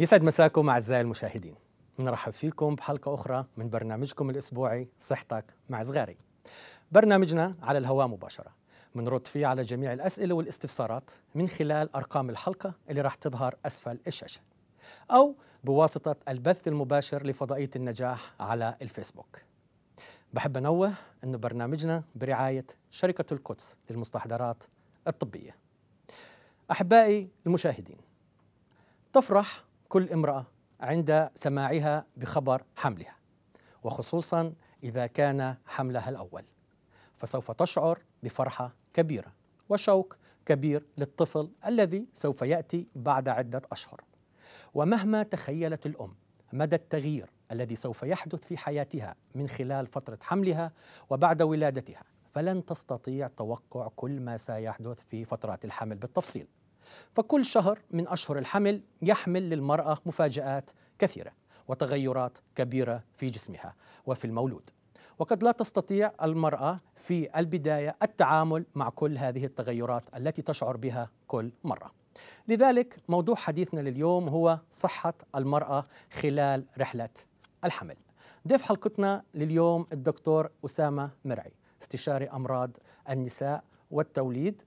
يسعد مساكم أعزائي المشاهدين نرحب فيكم بحلقة أخرى من برنامجكم الأسبوعي صحتك مع صغاري برنامجنا على الهواء مباشرة بنرد فيه على جميع الأسئلة والاستفسارات من خلال أرقام الحلقة اللي راح تظهر أسفل الشاشة أو بواسطة البث المباشر لفضائية النجاح على الفيسبوك بحب أنوه أن برنامجنا برعاية شركة القدس للمستحضرات الطبية أحبائي المشاهدين تفرح كل امرأة عند سماعها بخبر حملها وخصوصا إذا كان حملها الأول فسوف تشعر بفرحة كبيرة وشوق كبير للطفل الذي سوف يأتي بعد عدة أشهر ومهما تخيلت الأم مدى التغيير الذي سوف يحدث في حياتها من خلال فترة حملها وبعد ولادتها فلن تستطيع توقع كل ما سيحدث في فترات الحمل بالتفصيل فكل شهر من أشهر الحمل يحمل للمرأة مفاجآت كثيرة وتغيرات كبيرة في جسمها وفي المولود وقد لا تستطيع المرأة في البداية التعامل مع كل هذه التغيرات التي تشعر بها كل مرة لذلك موضوع حديثنا لليوم هو صحة المرأة خلال رحلة الحمل ضيف حلقتنا لليوم الدكتور أسامة مرعي استشاري أمراض النساء والتوليد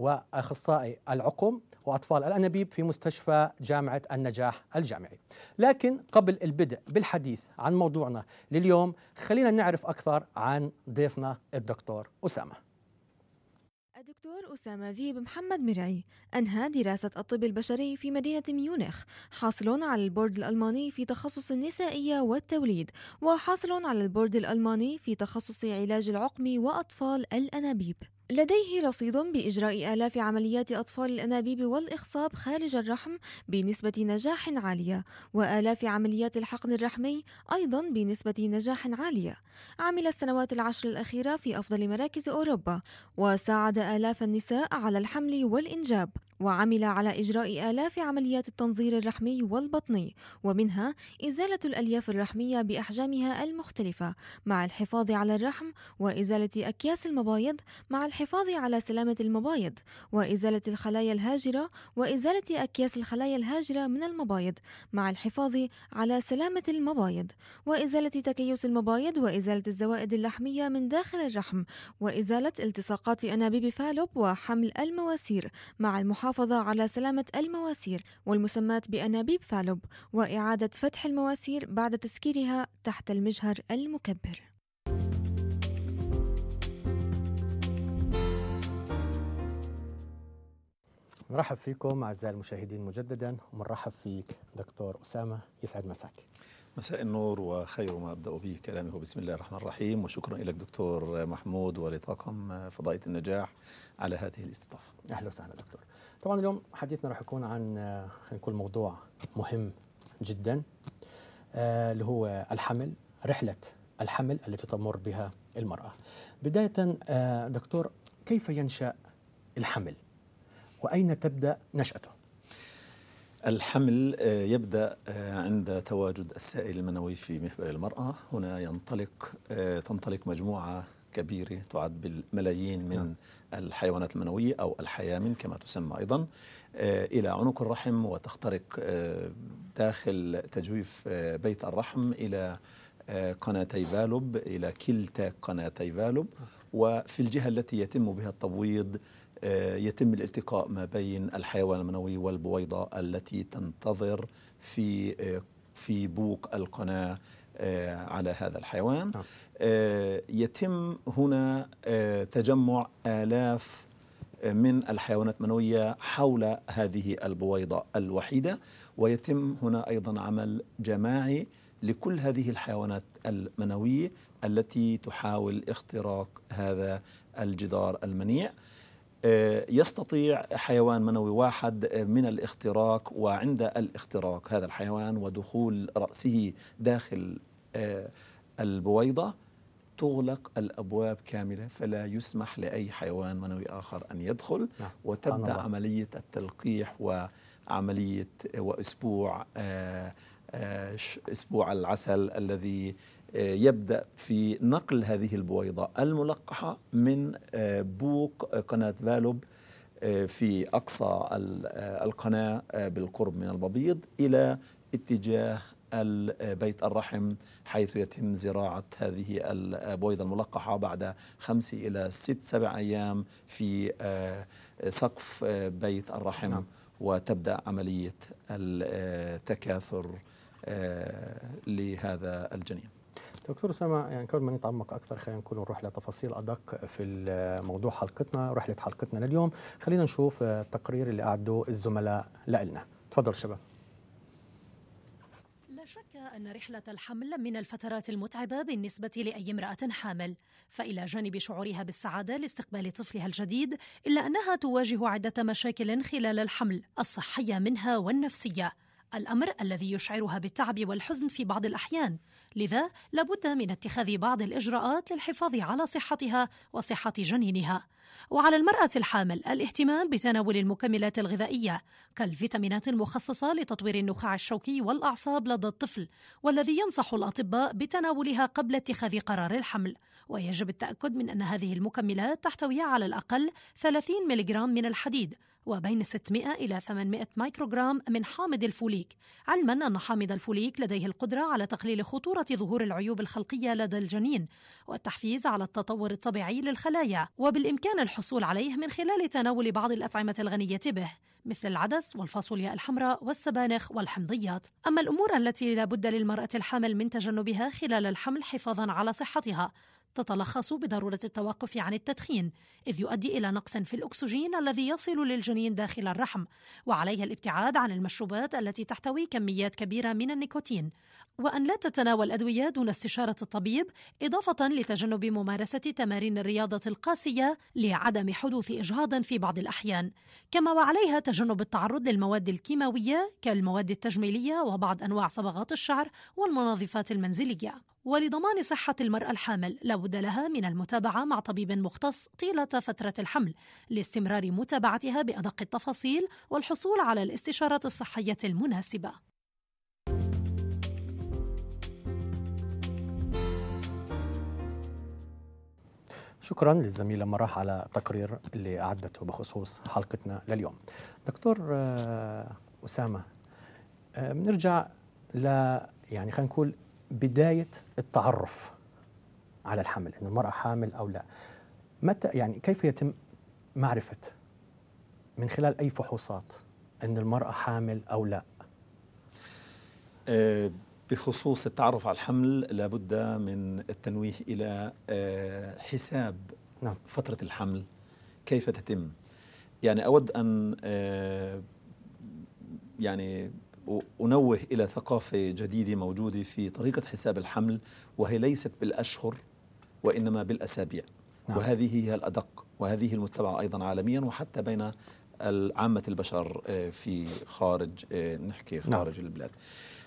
واخصائي العقم واطفال الانابيب في مستشفى جامعه النجاح الجامعي. لكن قبل البدء بالحديث عن موضوعنا لليوم خلينا نعرف اكثر عن ضيفنا الدكتور اسامه. الدكتور أسامة ذيب محمد مرعي أنهى دراسة الطب البشري في مدينة ميونخ حاصل على البورد الألماني في تخصص النسائية والتوليد وحاصل على البورد الألماني في تخصص علاج العقم وأطفال الأنابيب لديه رصيد بإجراء آلاف عمليات أطفال الأنابيب والإخصاب خارج الرحم بنسبة نجاح عالية وآلاف عمليات الحقن الرحمي أيضا بنسبة نجاح عالية عمل السنوات العشر الأخيرة في أفضل مراكز أوروبا وساعد آلاف النساء على الحمل والإنجاب وعمل على إجراء آلاف عمليات التنظير الرحمي والبطني ومنها إزالة الألياف الرحمية بأحجامها المختلفة مع الحفاظ على الرحم وإزالة أكياس المبايض مع الحفاظ الحفاظ على سلامة المبايض وإزالة الخلايا الهاجرة وإزالة أكياس الخلايا الهاجرة من المبايض مع الحفاظ على سلامة المبايض وإزالة تكيس المبايض وإزالة الزوائد اللحمية من داخل الرحم وإزالة التصاقات أنابيب فالوب وحمل المواسير مع المحافظة على سلامة المواسير والمسمات بأنابيب فالوب وإعادة فتح المواسير بعد تسكيرها تحت المجهر المكبر نرحب فيكم أعزائي المشاهدين مجددا ومنرحب فيك دكتور أسامة يسعد مساك مساء النور وخير ما أبدأ به كلامي هو بسم الله الرحمن الرحيم وشكرا لك دكتور محمود ولطاقم فضائية النجاح على هذه الاستضافة أهلا وسهلا دكتور طبعا اليوم حديثنا راح يكون عن خلينا نقول موضوع مهم جدا آه، اللي هو الحمل رحلة الحمل التي تمر بها المرأة بداية آه، دكتور كيف ينشأ الحمل وأين تبدأ نشأته؟ الحمل آه، يبدأ آه، عند تواجد السائل المنوي في مهبل المرأة هنا ينطلق آه، تنطلق مجموعة كبيرة تعد بالملايين من نعم. الحيوانات المنوية أو الحيامن كما تسمى أيضا إلى عنق الرحم وتخترق داخل تجويف بيت الرحم إلى قناتي فالوب إلى كلتا قناتي فالوب نعم. وفي الجهة التي يتم بها التبويض آه، يتم الالتقاء ما بين الحيوان المنوي والبويضة التي تنتظر في آه، في بوق القناة آه، على هذا الحيوان نعم. يتم هنا تجمع آلاف من الحيوانات المنوية حول هذه البويضة الوحيدة ويتم هنا أيضا عمل جماعي لكل هذه الحيوانات المنوية التي تحاول اختراق هذا الجدار المنيع يستطيع حيوان منوي واحد من الاختراق وعند الاختراق هذا الحيوان ودخول رأسه داخل آه، البويضة تغلق الأبواب كاملة فلا يسمح لأي حيوان منوي آخر أن يدخل نعم، وتبدأ عملية التلقيح وعملية وأسبوع آه، آه، أسبوع العسل الذي يبدأ في نقل هذه البويضة الملقحة من آه، بوق آه، قناة فالوب آه، في أقصى القناة بالقرب من المبيض إلى اتجاه بيت الرحم حيث يتم زراعة هذه البويضة الملقحة بعد خمس إلى ست سبع أيام في سقف بيت الرحم نعم. وتبدأ عملية التكاثر لهذا الجنين دكتور اسامه يعني قبل ما نتعمق اكثر خلينا نكون نروح لتفاصيل ادق في موضوع حلقتنا رحله حلقتنا لليوم خلينا نشوف التقرير اللي اعدوه الزملاء لنا تفضل شباب لا شك أن رحلة الحمل من الفترات المتعبة بالنسبة لأي امرأة حامل، فإلى جانب شعورها بالسعادة لاستقبال طفلها الجديد، إلا أنها تواجه عدة مشاكل خلال الحمل، الصحية منها والنفسية، الأمر الذي يشعرها بالتعب والحزن في بعض الأحيان، لذا لابد من اتخاذ بعض الاجراءات للحفاظ على صحتها وصحه جنينها وعلى المرأة الحامل الاهتمام بتناول المكملات الغذائية كالفيتامينات المخصصة لتطوير النخاع الشوكي والأعصاب لدى الطفل والذي ينصح الأطباء بتناولها قبل اتخاذ قرار الحمل ويجب التأكد من أن هذه المكملات تحتوي على الأقل 30 ملغرام من الحديد وبين 600 إلى 800 مايكروغرام من حامض الفوليك علما أن حامض الفوليك لديه القدرة على تقليل خطورة ظهور العيوب الخلقية لدى الجنين والتحفيز على التطور الطبيعي للخلايا وبالإمكان يمكن الحصول عليه من خلال تناول بعض الأطعمة الغنية به مثل العدس والفاصوليا الحمراء والسبانخ والحمضيات أما الأمور التي لا بد للمرأة الحامل من تجنبها خلال الحمل حفاظا على صحتها تتلخص بضرورة التوقف عن التدخين إذ يؤدي إلى نقص في الأكسجين الذي يصل للجنين داخل الرحم وعليها الابتعاد عن المشروبات التي تحتوي كميات كبيرة من النيكوتين وأن لا تتناول أدوية دون استشارة الطبيب إضافة لتجنب ممارسة تمارين الرياضة القاسية لعدم حدوث إجهاض في بعض الأحيان كما وعليها تجنب التعرض للمواد الكيماوية كالمواد التجميلية وبعض أنواع صبغات الشعر والمنظفات المنزلية ولضمان صحة المرأة الحامل لابد لها من المتابعة مع طبيب مختص طيلة فترة الحمل لاستمرار متابعتها بأدق التفاصيل والحصول على الاستشارات الصحية المناسبة شكرا للزميله مراح على التقرير اللي اعدته بخصوص حلقتنا لليوم. دكتور آه، اسامه آه، بنرجع ل يعني خلينا نقول بداية التعرف على الحمل إن المرأة حامل أو لا متى يعني كيف يتم معرفة من خلال أي فحوصات أن المرأة حامل أو لا آه، بخصوص التعرف على الحمل لابد من التنويه إلى آه، حساب نعم. فترة الحمل كيف تتم يعني أود أن آه، يعني أنوه إلى ثقافة جديدة موجودة في طريقة حساب الحمل وهي ليست بالأشهر وإنما بالأسابيع نعم. وهذه هي الأدق وهذه المتبعة أيضا عالميا وحتى بين عامة البشر آه، في خارج آه، نحكي نعم. خارج نعم. البلاد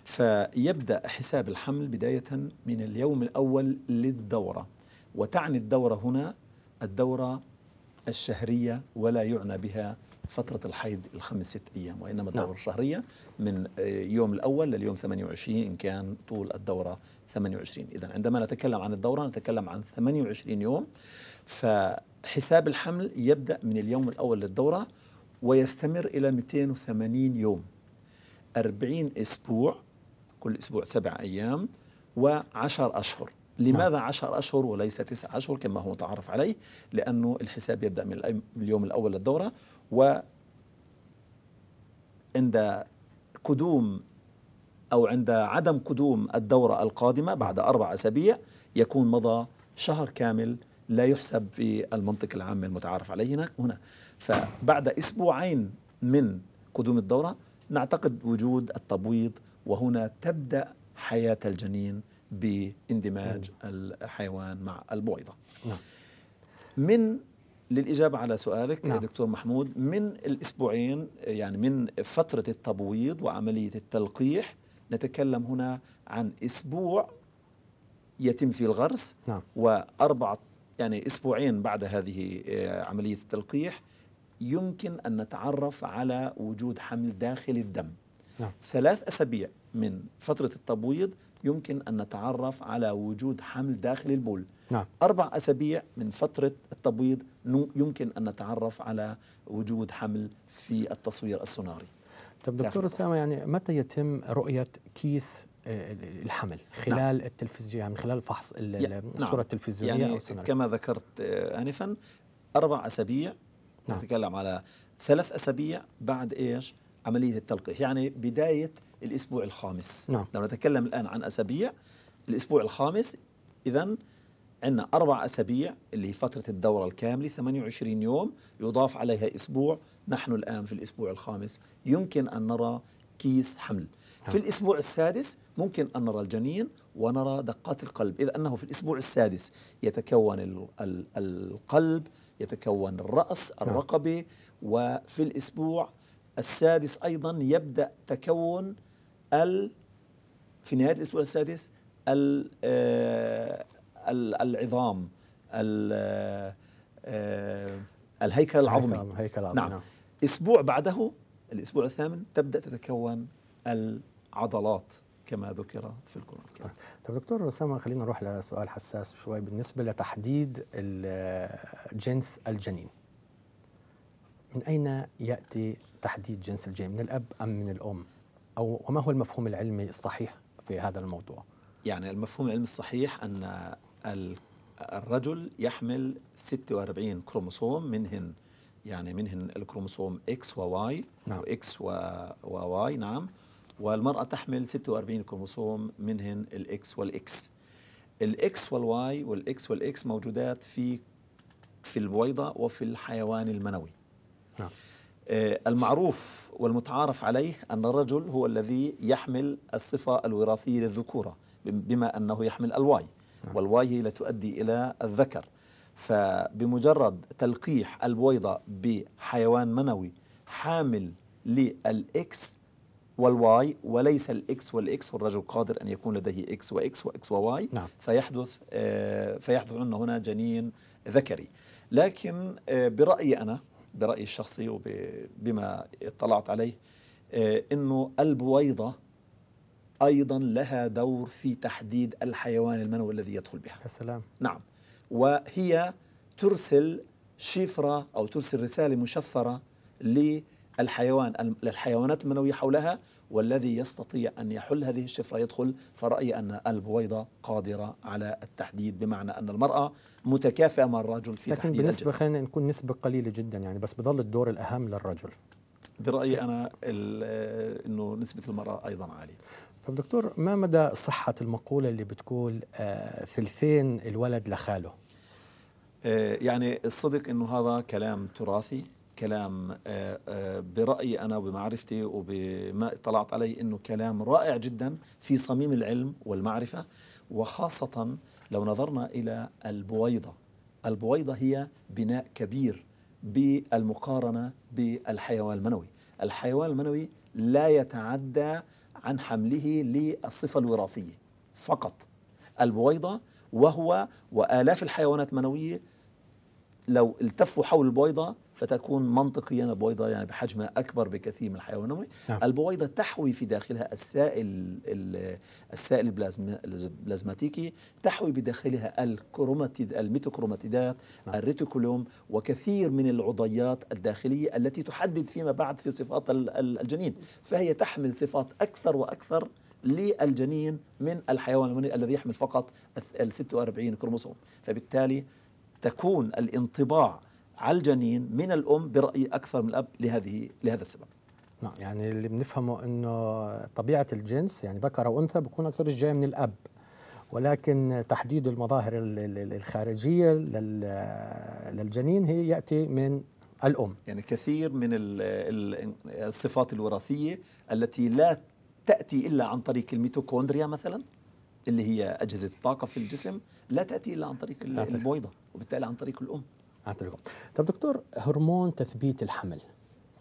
فيبدأ حساب الحمل بداية من اليوم الأول للدورة وتعني الدورة هنا الدورة الشهرية ولا يعنى بها فترة الحيض الخمس ست أيام وإنما نعم. الدورة نعم. الشهرية من آه، يوم الأول لليوم 28 إن كان طول الدورة 28 إذا عندما نتكلم عن الدورة نتكلم عن 28 يوم فحساب الحمل يبدأ من اليوم الأول للدورة ويستمر إلى 280 يوم 40 أسبوع كل أسبوع سبع أيام و و10 أشهر نعم. لماذا نعم. عشر أشهر وليس تسع أشهر كما هو متعارف عليه لأنه الحساب يبدأ من اليوم الأول للدورة وعند قدوم أو عند عدم قدوم الدورة القادمة بعد أربع أسابيع يكون مضى شهر كامل لا يحسب في المنطق العام المتعارف عليه هناك هنا فبعد أسبوعين من قدوم الدورة نعتقد وجود التبويض وهنا تبدأ حياة الجنين باندماج نعم. الحيوان مع البويضة نعم. من للإجابة على سؤالك نعم. دكتور محمود من الأسبوعين يعني من فترة التبويض وعملية التلقيح نتكلم هنا عن أسبوع يتم فيه الغرس نعم. وأربعة يعني أسبوعين بعد هذه آه، عملية التلقيح يمكن أن نتعرف على وجود حمل داخل الدم نعم. ثلاث أسابيع من فترة التبويض يمكن أن نتعرف على وجود حمل داخل البول نعم. أربع أسابيع من فترة التبويض يمكن أن نتعرف على وجود حمل في التصوير السوناري طب دكتور أسامة يعني متى يتم رؤية كيس آه، الحمل نعم. خلال نعم. التلفزيون يعني من خلال فحص الصورة نعم. التلفزيونية يعني أو السوناري. كما ذكرت آه، آنفا أربع أسابيع نعم. نتكلم على ثلاث أسابيع بعد إيش عملية التلقيح يعني بداية الأسبوع الخامس نعم. لو نتكلم الآن عن أسابيع الأسبوع الخامس إذا عندنا أربع أسابيع اللي هي فترة الدورة الكاملة 28 يوم يضاف عليها أسبوع نحن الآن في الأسبوع الخامس يمكن أن نرى كيس حمل نعم. في الأسبوع السادس ممكن أن نرى الجنين ونرى دقات القلب إذ أنه في الأسبوع السادس يتكون القلب يتكون الرأس نعم. الرقبة وفي الأسبوع السادس أيضا يبدأ تكون ال في نهاية الأسبوع السادس ال آه، العظام ال آه، الهيكل العظمي الهيكل العظمي نعم. نعم أسبوع بعده الأسبوع الثامن تبدأ تتكون العضلات كما ذكر في القرآن الكريم طيب دكتور أسامة خلينا نروح لسؤال حساس شوي بالنسبة لتحديد آه، جنس الجنين من أين يأتي تحديد جنس الجين من الأب أم من الأم أو وما هو المفهوم العلمي الصحيح في هذا الموضوع يعني المفهوم العلمي الصحيح أن الرجل يحمل 46 كروموسوم منهن يعني منهن الكروموسوم و وواي نعم. واكس وواي نعم والمرأة تحمل 46 كروموسوم منهن الاكس والاكس الاكس X والاكس والاكس موجودات في في البويضة وفي الحيوان المنوي نعم. آه، المعروف والمتعارف عليه أن الرجل هو الذي يحمل الصفة الوراثية للذكورة بما أنه يحمل الواي نعم. والواي هي التي تؤدي إلى الذكر فبمجرد تلقيح البويضة بحيوان منوي حامل للإكس والواي وليس الإكس والإكس والرجل قادر أن يكون لديه إكس وإكس وإكس وواي نعم. فيحدث آه، فيحدث عندنا هنا جنين ذكري لكن آه، برأيي أنا برأيي الشخصي وبما اطلعت عليه آه، أنه البويضة أيضا لها دور في تحديد الحيوان المنوي الذي يدخل بها السلام نعم وهي ترسل شفرة أو ترسل رسالة مشفرة للحيوان للحيوانات المنوية حولها والذي يستطيع أن يحل هذه الشفرة يدخل فرأي أن البويضة قادرة على التحديد بمعنى أن المرأة متكافئة مع الرجل في لكن تحديد بالنسبة خلينا نكون نسبة قليلة جدا يعني بس بضل الدور الأهم للرجل برأيي أنا آه، أنه نسبة المرأة أيضا عالية طب دكتور ما مدى صحة المقولة اللي بتقول آه ثلثين الولد لخاله آه، يعني الصدق أنه هذا كلام تراثي كلام آه، آه، برأيي أنا وبمعرفتي وبما اطلعت عليه أنه كلام رائع جدا في صميم العلم والمعرفة وخاصة لو نظرنا إلى البويضة البويضة هي بناء كبير بالمقارنة بالحيوان المنوي الحيوان المنوي لا يتعدى عن حمله للصفة الوراثية فقط البويضة وهو وآلاف الحيوانات المنوية لو التفوا حول البويضة فتكون منطقيا البويضة يعني بحجمها أكبر بكثير من الحيوان النووي نعم. البويضة تحوي في داخلها السائل السائل البلازماتيكي تحوي بداخلها الكروماتيد الميتوكروماتيدات نعم. الريتيكولوم وكثير من العضيات الداخلية التي تحدد فيما بعد في صفات الجنين فهي تحمل صفات أكثر وأكثر للجنين من الحيوان المني الذي يحمل فقط ال 46 كروموسوم فبالتالي تكون الانطباع على الجنين من الام برايي اكثر من الاب لهذه لهذا السبب نعم يعني اللي بنفهمه انه طبيعه الجنس يعني ذكر وانثى بكون اكثر جاي من الاب ولكن تحديد المظاهر الخارجيه للجنين هي ياتي من الام يعني كثير من الصفات الوراثيه التي لا تاتي الا عن طريق الميتوكوندريا مثلا اللي هي اجهزه الطاقه في الجسم لا تاتي الا عن طريق البويضه وبالتالي عن طريق الام اعطيكم طب دكتور هرمون تثبيت الحمل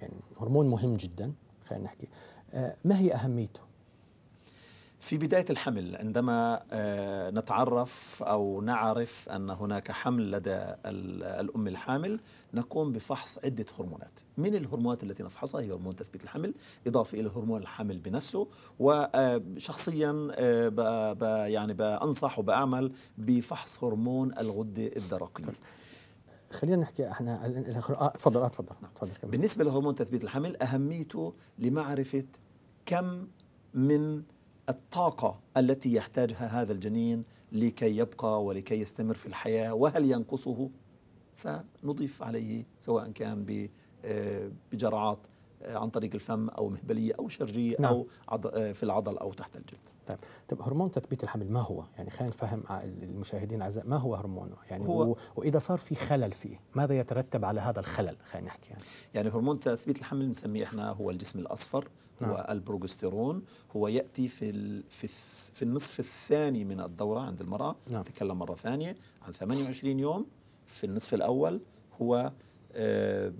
يعني هرمون مهم جدا خلينا نحكي آه، ما هي اهميته في بداية الحمل عندما آه، نتعرف أو نعرف أن هناك حمل لدى الأم الحامل نقوم بفحص عدة هرمونات من الهرمونات التي نفحصها هي هرمون تثبيت الحمل إضافة إلى هرمون الحمل بنفسه وشخصيا آه، بـ يعني بأنصح وبعمل بفحص هرمون الغدة الدرقية خلينا نحكي احنا آه، تفضل آه، تفضل نعم، تفضل بالنسبه لهرمون تثبيت الحمل اهميته لمعرفه كم من الطاقه التي يحتاجها هذا الجنين لكي يبقى ولكي يستمر في الحياه وهل ينقصه فنضيف عليه سواء كان آه، بجرعات آه، عن طريق الفم او مهبليه او شرجيه نعم. او آه، في العضل او تحت الجلد طيب طيب هرمون تثبيت الحمل ما هو يعني خلينا نفهم المشاهدين اعزائي ما هو هرمونه يعني هو واذا صار في خلل فيه ماذا يترتب على هذا الخلل خلينا نحكي يعني يعني هرمون تثبيت الحمل بنسميه احنا هو الجسم الاصفر نعم. هو البروجستيرون هو ياتي في في في النصف الثاني من الدوره عند المراه نعم. نتكلم مره ثانيه عن 28 يوم في النصف الاول هو آه،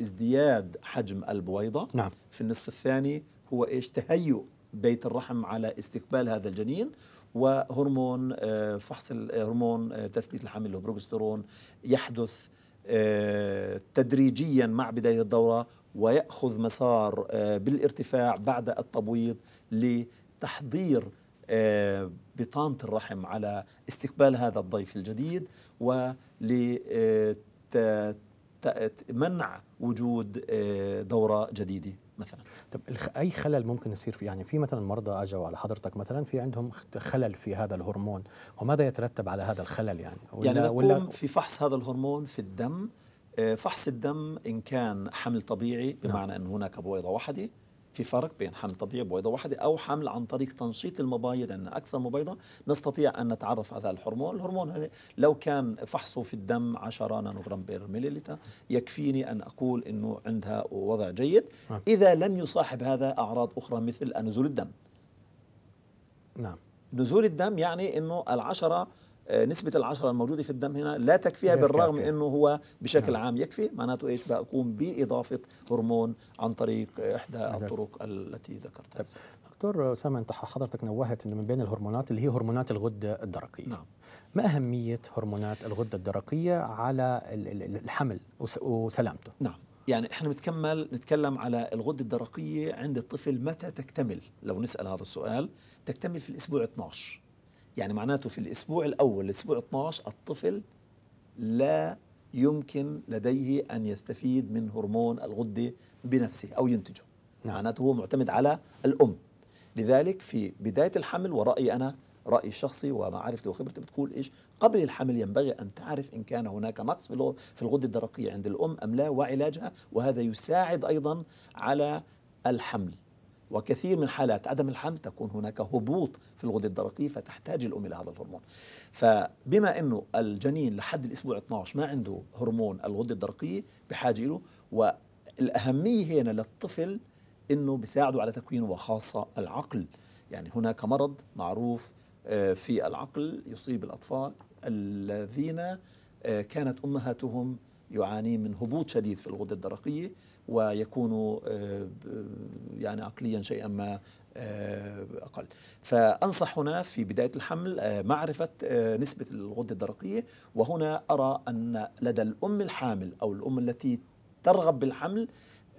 ازدياد حجم البويضة نعم. في النصف الثاني هو إيش تهيؤ بيت الرحم على استقبال هذا الجنين وهرمون آه، فحص آه، هرمون تثبيت الحمل البروجسترون يحدث تدريجيا مع بداية الدورة ويأخذ مسار بالارتفاع بعد التبويض لتحضير بطانة الرحم على استقبال هذا الضيف الجديد ولت منع وجود آه، دوره جديده مثلا طب اي خلل ممكن يصير في يعني في مثلا مرضى اجوا على حضرتك مثلا في عندهم خلل في هذا الهرمون وماذا يترتب على هذا الخلل يعني ولا يعني ولا في فحص هذا الهرمون في الدم آه، فحص الدم ان كان حمل طبيعي نعم. بمعنى نعم. ان هناك بويضه واحده في فرق بين حمل طبيعي بويضة واحدة أو حمل عن طريق تنشيط المبايض عندنا يعني أكثر مبيضة نستطيع أن نتعرف على الهرمون الهرمون هذا لو كان فحصه في الدم 10 نانوغرام بير مليلتر يكفيني أن أقول أنه عندها وضع جيد نعم. إذا لم يصاحب هذا أعراض أخرى مثل نزول الدم نعم نزول الدم يعني أنه العشرة آه، نسبه العشره الموجوده في الدم هنا لا تكفيها بالرغم كافية. انه هو بشكل نعم. عام يكفي معناته ايش بقوم باضافه هرمون عن طريق احدى الطرق التي ذكرتها طيب. دكتور اسامه انت حضرتك نوهت انه من بين الهرمونات اللي هي هرمونات الغده الدرقيه نعم ما اهميه هرمونات الغده الدرقيه على الحمل وسلامته نعم يعني احنا بنتكمل نتكلم على الغده الدرقيه عند الطفل متى تكتمل لو نسال هذا السؤال تكتمل في الاسبوع 12 يعني معناته في الأسبوع الأول الأسبوع 12 الطفل لا يمكن لديه أن يستفيد من هرمون الغدة بنفسه أو ينتجه نعم. معناته هو معتمد على الأم لذلك في بداية الحمل ورأيي أنا رأيي الشخصي ومعرفتي وخبرتي بتقول إيش قبل الحمل ينبغي أن تعرف إن كان هناك نقص في الغدة الدرقية عند الأم أم لا وعلاجها وهذا يساعد أيضا على الحمل وكثير من حالات عدم الحمل تكون هناك هبوط في الغدة الدرقية فتحتاج الأم إلى هذا الهرمون فبما أنه الجنين لحد الأسبوع 12 ما عنده هرمون الغدة الدرقية بحاجة له والأهمية هنا للطفل أنه بيساعده على تكوينه وخاصة العقل يعني هناك مرض معروف آه، في العقل يصيب الأطفال الذين آه، كانت أمهاتهم يعاني من هبوط شديد في الغدة الدرقية ويكون آه، يعني عقليا شيئا ما آه، أقل فأنصح هنا في بداية الحمل آه، معرفة نسبة الغدة الدرقية وهنا أرى أن لدى الأم الحامل أو الأم التي ترغب بالحمل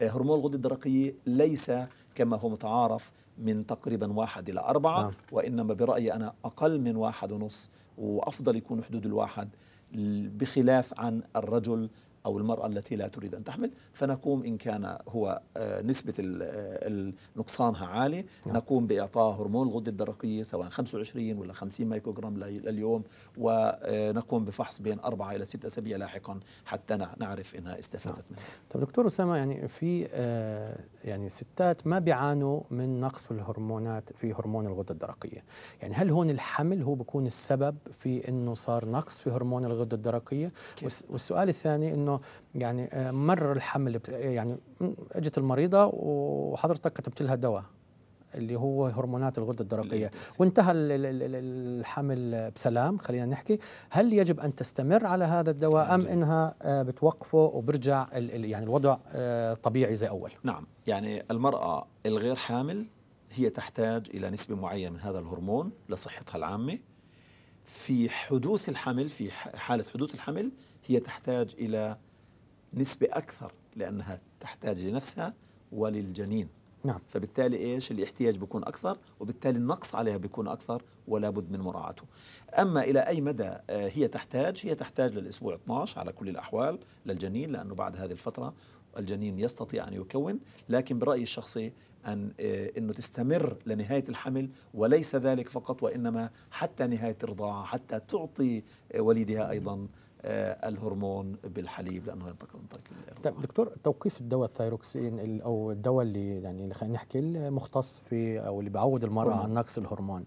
هرمون الغدة الدرقية ليس كما هو متعارف من تقريبا واحد إلى أربعة آه. وإنما برأيي أنا أقل من واحد ونص وأفضل يكون حدود الواحد بخلاف عن الرجل أو المرأة التي لا تريد أن تحمل فنقوم إن كان هو آه، نسبة آه، نقصانها عالية نعم. نقوم بإعطاء هرمون الغدة الدرقية سواء 25 ولا 50 مايكروغرام لليوم ونقوم آه، بفحص بين أربعة إلى ستة أسابيع لاحقا حتى نعرف إنها استفادت نعم. منه طب دكتور أسامة يعني في يعني الستات ما بيعانوا من نقص في الهرمونات في هرمون الغده الدرقيه يعني هل هون الحمل هو بكون السبب في انه صار نقص في هرمون الغده الدرقيه كيف. والسؤال الثاني انه يعني آه، مر الحمل يعني اجت المريضه وحضرتك كتبت لها دواء اللي هو هرمونات الغده الدرقيه وانتهى الحمل بسلام خلينا نحكي هل يجب ان تستمر على هذا الدواء ام انها آه، بتوقفه وبرجع يعني الوضع آه، طبيعي زي اول نعم يعني المراه الغير حامل هي تحتاج الى نسبه معينه من هذا الهرمون لصحتها العامه في حدوث الحمل في حاله حدوث الحمل هي تحتاج الى نسبه اكثر لانها تحتاج لنفسها وللجنين نعم فبالتالي ايش الاحتياج بيكون اكثر وبالتالي النقص عليها بيكون اكثر ولا بد من مراعاته اما الى اي مدى آه، هي تحتاج هي تحتاج للاسبوع 12 على كل الاحوال للجنين لانه بعد هذه الفتره الجنين يستطيع ان يكون لكن برايي الشخصي ان آه، انه تستمر لنهايه الحمل وليس ذلك فقط وانما حتى نهايه الرضاعه حتى تعطي آه، وليدها ايضا آه، الهرمون بالحليب لانه ينتقل ينتقل طيب دكتور توقيف الدواء الثايروكسين او الدواء اللي يعني خلينا نحكي المختص في او اللي بيعوض المراه نعم. عن نقص الهرمون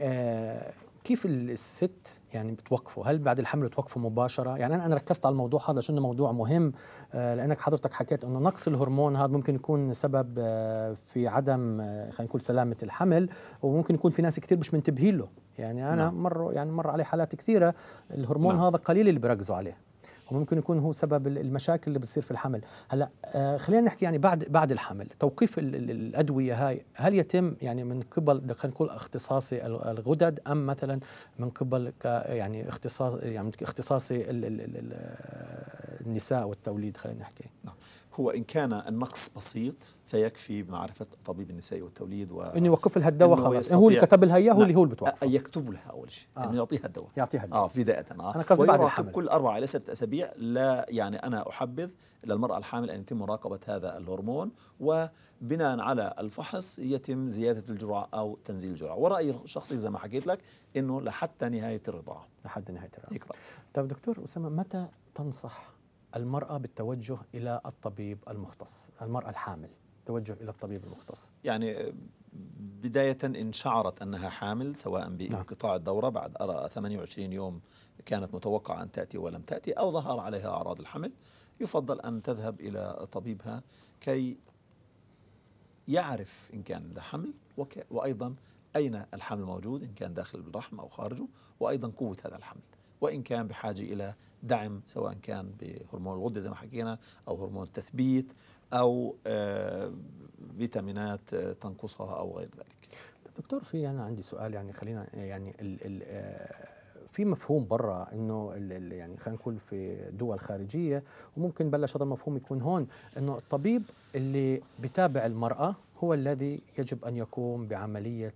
آه كيف الست يعني بتوقفه هل بعد الحمل بتوقفه مباشره يعني انا انا ركزت على الموضوع هذا عشان موضوع مهم آه، لانك حضرتك حكيت انه نقص الهرمون هذا ممكن يكون سبب آه، في عدم خلينا نقول سلامه الحمل وممكن يكون في ناس كثير مش منتبهين له يعني انا نعم. مر يعني مر علي حالات كثيره الهرمون نعم. هذا قليل اللي بيركزوا عليه وممكن يكون هو سبب المشاكل اللي بتصير في الحمل هلا آه خلينا نحكي يعني بعد بعد الحمل توقيف الادويه هاي هل يتم يعني من قبل خلينا نقول اختصاصي الغدد ام مثلا من قبل يعني اختصاص يعني اختصاصي النساء والتوليد خلينا نحكي نعم. هو إن كان النقص بسيط فيكفي بمعرفة طبيب النساء والتوليد و إنه يوقف لها الدواء خلاص هو اللي كتب لها إياه هو نعم. اللي هو اللي بتوقف بتوقفها يكتب لها أول شيء آه. إنه يعطيها الدواء يعطيها الدواء آه بداية آه أنا قصدي بعد الحمل كل اربع إلى ست أسابيع لا يعني أنا أحبذ للمرأة الحامل أن يتم مراقبة هذا الهرمون وبناء على الفحص يتم زيادة الجرعة أو تنزيل الجرعة ورأيي الشخصي زي ما حكيت لك إنه لحتى نهاية الرضاعة لحد نهاية الرضاعة طيب دكتور أسامة متى تنصح المرأة بالتوجه إلى الطبيب المختص المرأة الحامل توجه إلى الطبيب المختص يعني آه، بداية إن شعرت أنها حامل سواء نعم. بانقطاع الدورة بعد 28 يوم كانت متوقعة أن تأتي ولم تأتي أو ظهر عليها أعراض الحمل يفضل أن تذهب إلى طبيبها كي يعرف إن كان ده حمل وأيضا أين الحمل موجود إن كان داخل الرحم أو خارجه وأيضا قوة هذا الحمل وإن كان بحاجة إلى دعم سواء كان بهرمون الغدة زي ما حكينا أو هرمون التثبيت أو آه، فيتامينات آه، تنقصها أو غير ذلك دكتور في أنا عندي سؤال يعني خلينا يعني الـ الـ آه، في مفهوم برا انه يعني خلينا نقول في دول خارجيه وممكن بلش هذا المفهوم يكون هون انه الطبيب اللي بتابع المراه هو الذي يجب ان يقوم بعمليه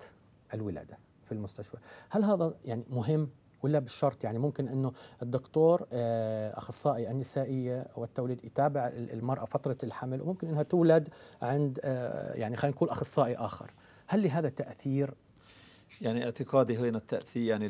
الولاده في المستشفى، هل هذا يعني مهم ولا بالشرط يعني ممكن انه الدكتور آه، اخصائي النسائيه والتوليد يتابع المراه فتره الحمل وممكن انها تولد عند آه، يعني خلينا نقول اخصائي اخر هل لهذا تاثير يعني اعتقادي هنا التاثير يعني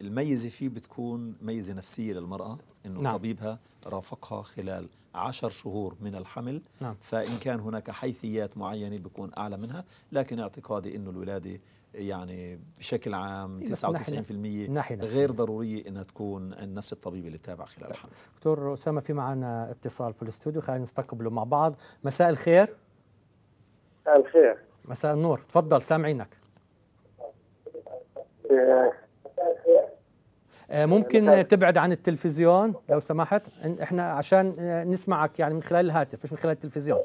الميزه فيه بتكون ميزه نفسيه للمراه انه نعم. طبيبها رافقها خلال عشر شهور من الحمل نعم. فان كان هناك حيثيات معينه بيكون اعلى منها لكن اعتقادي انه الولاده يعني بشكل عام 99% إيه، غير ضرورية أنها تكون نفس الطبيب اللي تابع خلال الحمل دكتور أسامة في معنا اتصال في الاستوديو خلينا نستقبله مع بعض مساء الخير مساء الخير مساء النور تفضل سامعينك آه، ممكن تبعد عن التلفزيون لو سمحت احنا عشان آه، نسمعك يعني من خلال الهاتف مش من خلال التلفزيون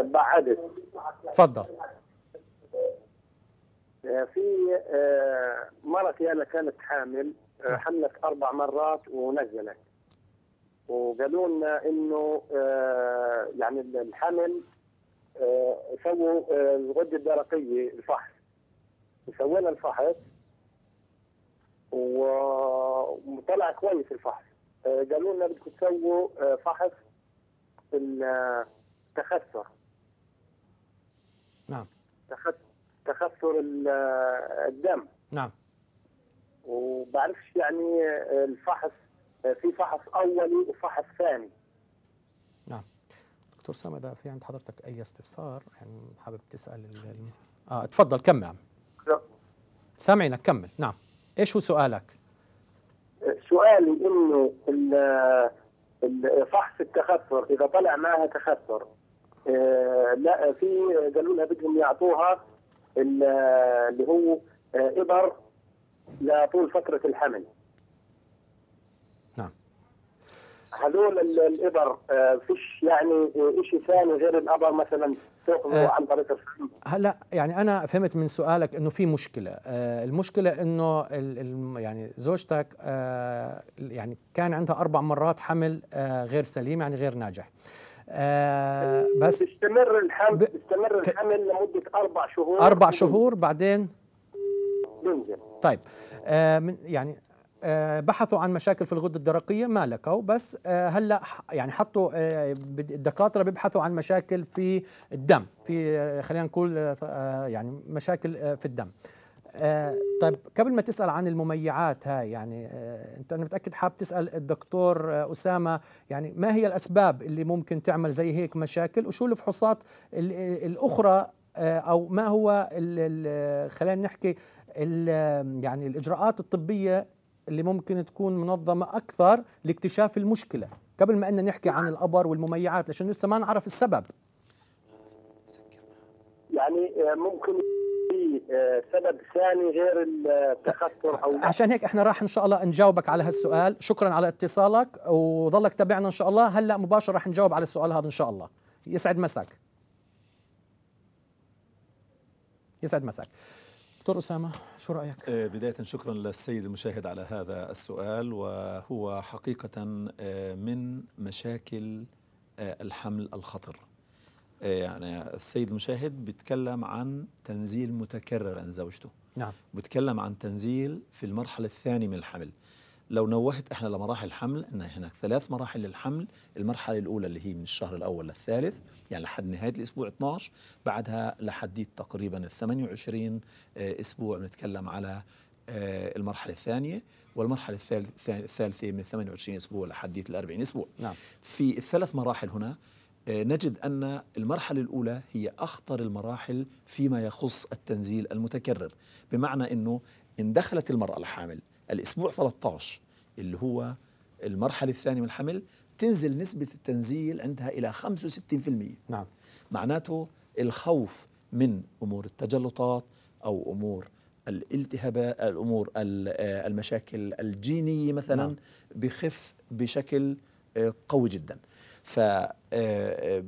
بعدت تفضل آه، في آه، مرتي انا كانت حامل آه، نعم. حملت اربع مرات ونزلت وقالوا لنا انه يعني الحمل سووا الغده الدرقيه الفحص وسوينا الفحص وطلع كويس الفحص قالوا لنا بدكم تسووا فحص التخثر تخثر الدم نعم وبعرفش يعني الفحص في فحص اولي وفحص ثاني نعم دكتور سامة في عند حضرتك اي استفسار يعني حابب تسال اه تفضل كمل نعم. سامعينك كمل نعم ايش هو سؤالك سؤالي انه فحص التخثر اذا طلع معها تخثر آه، لا في قالوا لها بدهم يعطوها اللي هو آه، ابر لطول فتره الحمل نعم هذول الابر آه، فيش يعني شيء ثاني غير الابر مثلا أه عن طريق هلا يعني انا فهمت من سؤالك انه في مشكله آه المشكله انه يعني زوجتك آه يعني كان عندها اربع مرات حمل آه غير سليم يعني غير ناجح آه بس بيستمر الحمل بيستمر الحمل لمده اربع شهور اربع شهور بعدين بنزل طيب آه من يعني آه بحثوا عن مشاكل في الغده الدرقيه ما لقوا بس آه هلا يعني حطوا آه الدكاتره بيبحثوا عن مشاكل في الدم في آه، خلينا نقول آه، آه، يعني مشاكل في الدم آه، طيب قبل ما تسال عن المميعات هاي يعني آه، انت انا متاكد حاب تسال الدكتور آه، اسامه يعني ما هي الاسباب اللي ممكن تعمل زي هيك مشاكل وشو الفحوصات الاخرى او ما هو خلينا نحكي يعني الاجراءات الطبيه اللي ممكن تكون منظمه اكثر لاكتشاف المشكله قبل ما أن نحكي عن الابر والمميعات لشان لسه ما نعرف السبب يعني ممكن سبب ثاني غير التخثر او عشان هيك احنا راح ان شاء الله نجاوبك على هالسؤال شكرا على اتصالك وظلك تابعنا ان شاء الله هلا مباشره راح نجاوب على السؤال هذا ان شاء الله يسعد مساك يسعد مساك دكتور أسامة شو رأيك؟ آه، بداية شكرا للسيد المشاهد على هذا السؤال وهو حقيقة آه، من مشاكل آه، الحمل الخطر آه، يعني السيد المشاهد بيتكلم عن تنزيل متكرر عن زوجته نعم بيتكلم عن تنزيل في المرحلة الثانية من الحمل لو نوهت احنا لمراحل الحمل ان هناك ثلاث مراحل للحمل، المرحله الاولى اللي هي من الشهر الاول للثالث يعني لحد نهايه الاسبوع 12 بعدها لحد تقريبا ال 28 آه، اسبوع بنتكلم على آه، المرحله الثانيه والمرحله الثالثه من 28 اسبوع لحد 40 اسبوع نعم. في الثلاث مراحل هنا آه، نجد أن المرحلة الأولى هي أخطر المراحل فيما يخص التنزيل المتكرر بمعنى أنه إن دخلت المرأة الحامل الأسبوع 13 اللي هو المرحلة الثانية من الحمل تنزل نسبة التنزيل عندها إلى 65% نعم معناته الخوف من أمور التجلطات أو أمور الالتهابات الأمور آه، المشاكل الجينية مثلا نعم. بخف بشكل آه، قوي جدا ف آه، آه،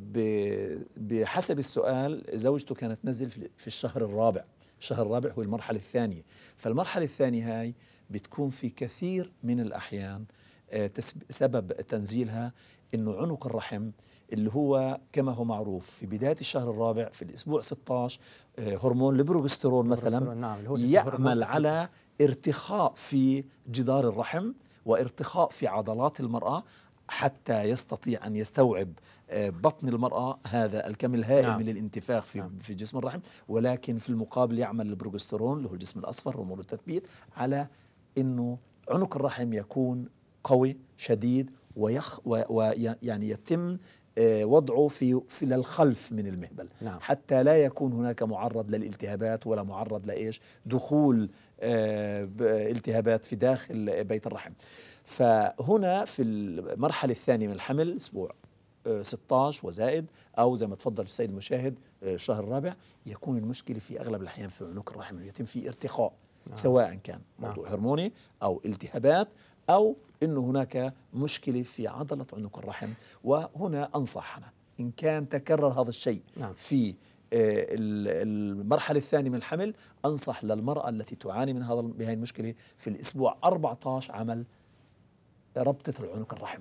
بحسب السؤال زوجته كانت نزل في الشهر الرابع الشهر الرابع هو المرحلة الثانية فالمرحلة الثانية هاي بتكون في كثير من الأحيان آه، سبب تنزيلها أنه عنق الرحم اللي هو كما هو معروف في بداية الشهر الرابع في الأسبوع 16 هرمون البروبسترون مثلا نعم يعمل على ارتخاء في جدار الرحم وارتخاء في عضلات المرأة حتى يستطيع أن يستوعب آه، بطن المرأة هذا الكم الهائل نعم. من الانتفاخ في, نعم. في جسم الرحم ولكن في المقابل يعمل البروجسترون اللي هو الجسم الأصفر هرمون التثبيت على أنه عنق الرحم يكون قوي شديد ويخ ويعني يتم آه، وضعه في في للخلف من المهبل نعم. حتى لا يكون هناك معرض للالتهابات ولا معرض لايش دخول آه، التهابات في داخل بيت الرحم فهنا في المرحلة الثانية من الحمل أسبوع 16 آه، وزائد أو زي ما تفضل السيد المشاهد آه، الشهر الرابع يكون المشكلة في أغلب الأحيان في عنق الرحم يتم في ارتخاء نعم. سواء كان نعم. موضوع نعم. هرموني أو التهابات أو أنه هناك مشكلة في عضلة عنق الرحم وهنا أنصح أنا إن كان تكرر هذا الشيء نعم. في آه، المرحلة الثانية من الحمل أنصح للمرأة التي تعاني من هذا بهذه المشكلة في الأسبوع 14 عمل ربطة العنق الرحم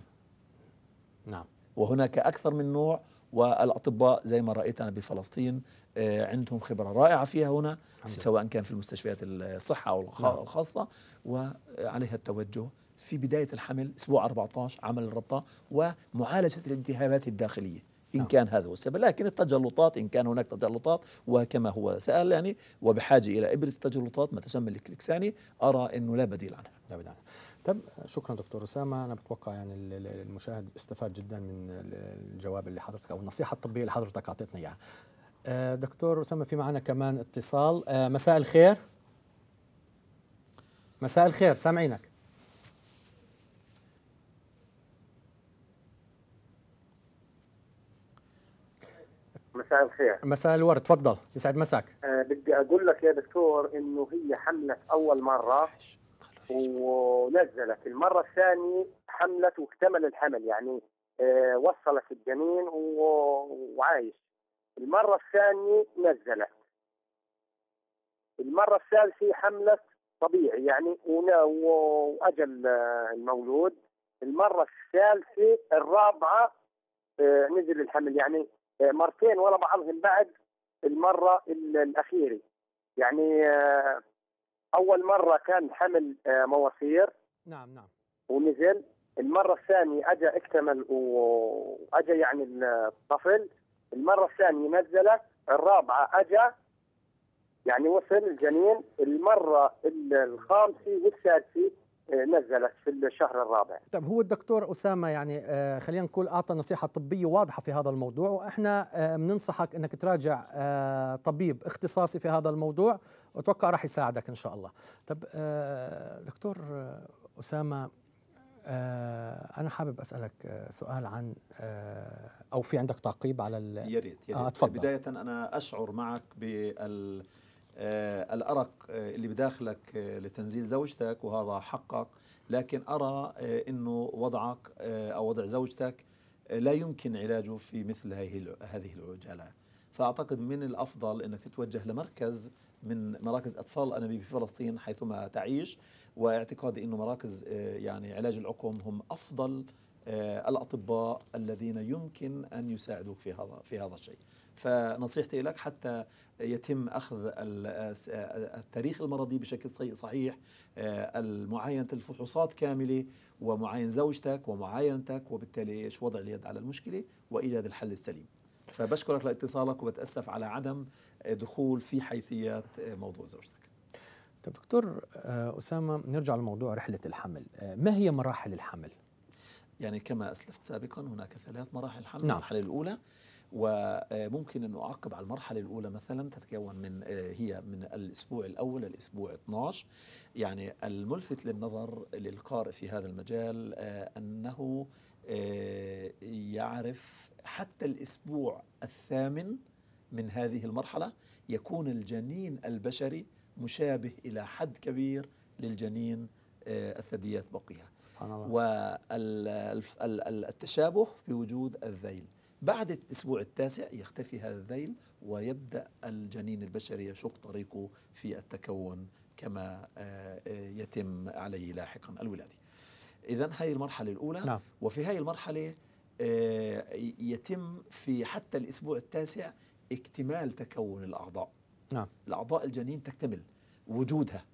نعم وهناك أكثر من نوع والاطباء زي ما رايت انا بفلسطين آه، عندهم خبره رائعه فيها هنا في سواء كان في المستشفيات الصحه او نعم. الخاصه وعليها التوجه في بدايه الحمل اسبوع 14 عمل الربطه ومعالجه الالتهابات الداخليه ان نعم. كان هذا هو السبب لكن التجلطات ان كان هناك تجلطات وكما هو سال يعني وبحاجه الى ابره التجلطات ما تسمى الكليكساني ارى انه لا بديل عنها لا بديل عنها طب شكرا دكتور اسامه انا بتوقع يعني المشاهد استفاد جدا من الجواب اللي حضرتك او النصيحه الطبيه اللي حضرتك اعطيتنا اياها. آه، دكتور اسامه في معنا كمان اتصال آه، مساء الخير. مساء الخير سامعينك. مساء الخير مساء الورد تفضل يسعد مساك أه بدي اقول لك يا دكتور انه هي حمله اول مره ونزلت المرة الثانية حملت واكتمل الحمل يعني آه، وصلت الجنين وعايش المرة الثانية نزلت المرة الثالثة حملت طبيعي يعني وأجل آه، المولود المرة الثالثة الرابعة آه، نزل الحمل يعني مرتين ورا بعضهم بعد المرة الأخيرة يعني اول مره كان حمل آه، مواسير نعم نعم ونزل المره الثانيه اجى اكتمل واجى يعني الطفل المره الثانيه نزله الرابعه اجى يعني وصل الجنين المره الخامسه والسادسه آه، نزلت في الشهر الرابع طيب هو الدكتور أسامة يعني آه، خلينا نقول أعطى نصيحة طبية واضحة في هذا الموضوع وإحنا بننصحك آه، أنك تراجع طبيب اختصاصي في هذا الموضوع وأتوقع راح يساعدك إن شاء الله طب دكتور أسامة أنا حابب أسألك سؤال عن أو في عندك تعقيب على ال... يا ريت يا ريت بداية أنا أشعر معك بال آه، الأرق آه، اللي بداخلك آه، لتنزيل زوجتك وهذا حقك لكن أرى أنه وضعك أو وضع زوجتك لا يمكن علاجه في مثل هذه العجالة فأعتقد من الأفضل أنك تتوجه لمركز من مراكز أطفال أنابيب في فلسطين حيثما تعيش واعتقادي أنه مراكز يعني علاج العقم هم أفضل الأطباء الذين يمكن أن يساعدوك في هذا في هذا الشيء فنصيحتي لك حتى يتم اخذ التاريخ المرضي بشكل صحيح آه، معاينه الفحوصات كامله ومعاين زوجتك ومعاينتك وبالتالي ايش وضع اليد على المشكله وايجاد الحل السليم فبشكرك لاتصالك وبتاسف على عدم دخول في حيثيات آه، موضوع زوجتك طب دكتور آه، اسامه نرجع لموضوع رحله الحمل ما هي مراحل الحمل يعني كما اسلفت سابقا هناك ثلاث مراحل حمل نعم. المرحله الاولى وممكن أن أعقب على المرحلة الأولى مثلا تتكون من آه، هي من الأسبوع الأول للأسبوع 12 يعني الملفت للنظر للقارئ في هذا المجال آه، أنه آه، يعرف حتى الأسبوع الثامن من هذه المرحلة يكون الجنين البشري مشابه إلى حد كبير للجنين الثدييات بقية سبحان الله والتشابه بوجود الذيل بعد الأسبوع التاسع يختفي هذا الذيل ويبدأ الجنين البشري يشق طريقه في التكون كما آه، آه، يتم عليه لاحقا الولادة إذا هذه المرحلة الأولى نعم. وفي هذه المرحلة آه، يتم في حتى الأسبوع التاسع اكتمال تكون الأعضاء نعم. الأعضاء الجنين تكتمل وجودها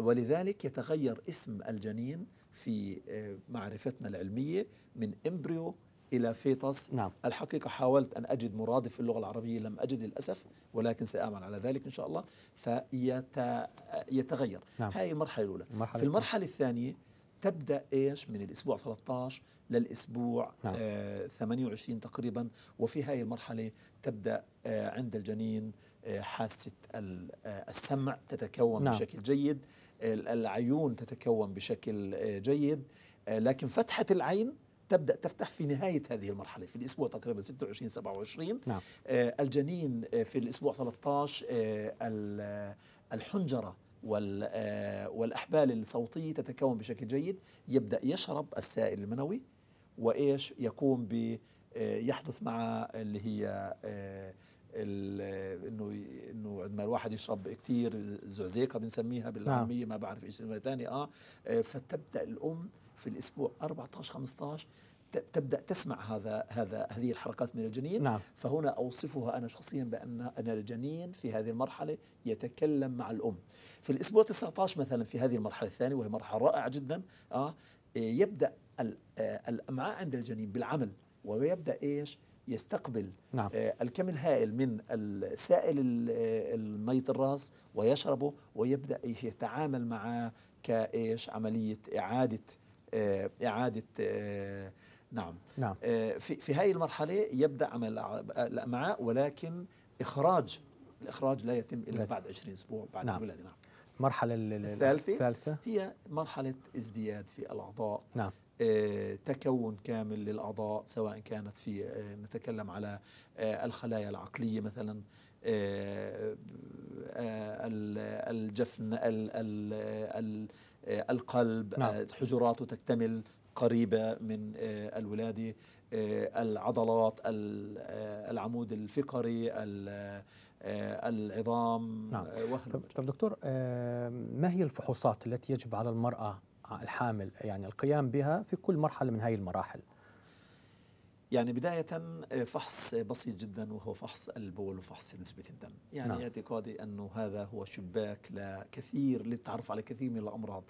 ولذلك يتغير اسم الجنين في معرفتنا العلمية من إمبريو إلى فيطس نعم. الحقيقة حاولت أن أجد مرادف في اللغة العربية لم أجد للأسف ولكن سأعمل على ذلك إن شاء الله فيتغير نعم. هاي المرحلة الأولى المرحلة في المرحلة الثانية تبدا ايش من الاسبوع 13 للاسبوع نعم. آه 28 تقريبا وفي هاي المرحله تبدا آه عند الجنين آه حاسه آه، السمع تتكون نعم. بشكل جيد العيون تتكون بشكل آه، جيد آه، لكن فتحه العين تبدا تفتح في نهايه هذه المرحله في الاسبوع تقريبا 26 27 نعم. آه الجنين آه، في الاسبوع 13 آه،, آه الحنجره آه، والاحبال الصوتيه تتكون بشكل جيد يبدا يشرب السائل المنوي وايش يقوم ب يحدث مع اللي هي انه انه عندما الواحد يشرب كثير زعزيقه بنسميها بالعاميه نعم. ما بعرف ايش اسمها ثاني اه فتبدا الام في الاسبوع 14 15 تبدا تسمع هذا هذا هذه الحركات من الجنين نعم. فهنا اوصفها انا شخصيا بان ان الجنين في هذه المرحله يتكلم مع الام في الاسبوع 19 مثلا في هذه المرحله الثانيه وهي مرحله رائعه جدا اه يبدا آه، الامعاء عند الجنين بالعمل ويبدا ايش يستقبل نعم. آه، الكم الهائل من السائل الميت الراس ويشربه ويبدا يتعامل معه كايش عمليه اعاده آه، إعادة آه، نعم, نعم. آه، في, في هاي المرحلة يبدأ عمل الأمعاء ولكن إخراج الإخراج لا يتم إلا بعد 20 أسبوع بعد نعم. الولادة نعم المرحلة الثالثة, الثالثة هي مرحلة ازدياد في الأعضاء نعم تكون كامل للأعضاء سواء كانت في نتكلم على الخلايا العقلية مثلا الجفن ال ال آه، القلب آه، نعم. حجراته تكتمل قريبة من آه، الولادة العضلات العمود الفقري العظام نعم. طب دكتور ما هي الفحوصات التي يجب على المرأة الحامل يعني القيام بها في كل مرحلة من هذه المراحل يعني بداية آه، فحص بسيط جدا وهو فحص البول وفحص نسبة الدم يعني نعم. اعتقادي أنه هذا هو شباك لكثير للتعرف على كثير من الأمراض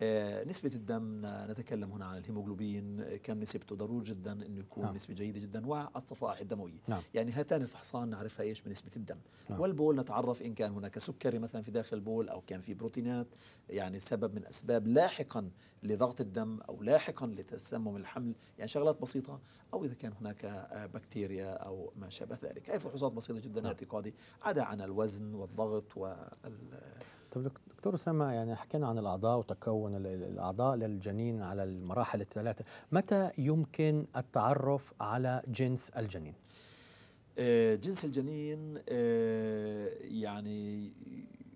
آه، نسبة الدم آه، نتكلم هنا عن الهيموغلوبين آه، كم نسبته ضروري جدا انه يكون نعم. نسبة جيدة جدا والصفائح الدموية نعم. يعني هاتان الفحصان نعرفها ايش بنسبة الدم نعم. والبول نتعرف ان كان هناك سكري مثلا في داخل البول او كان في بروتينات يعني سبب من اسباب لاحقا لضغط الدم او لاحقا لتسمم الحمل يعني شغلات بسيطة او اذا كان هناك بكتيريا او ما شابه ذلك هي فحوصات بسيطة جدا نعم. اعتقادي عدا عن الوزن والضغط وال طب دكتور اسامه يعني حكينا عن الاعضاء وتكون الاعضاء للجنين على المراحل الثلاثه، متى يمكن التعرف على جنس الجنين؟ آه، جنس الجنين آه، يعني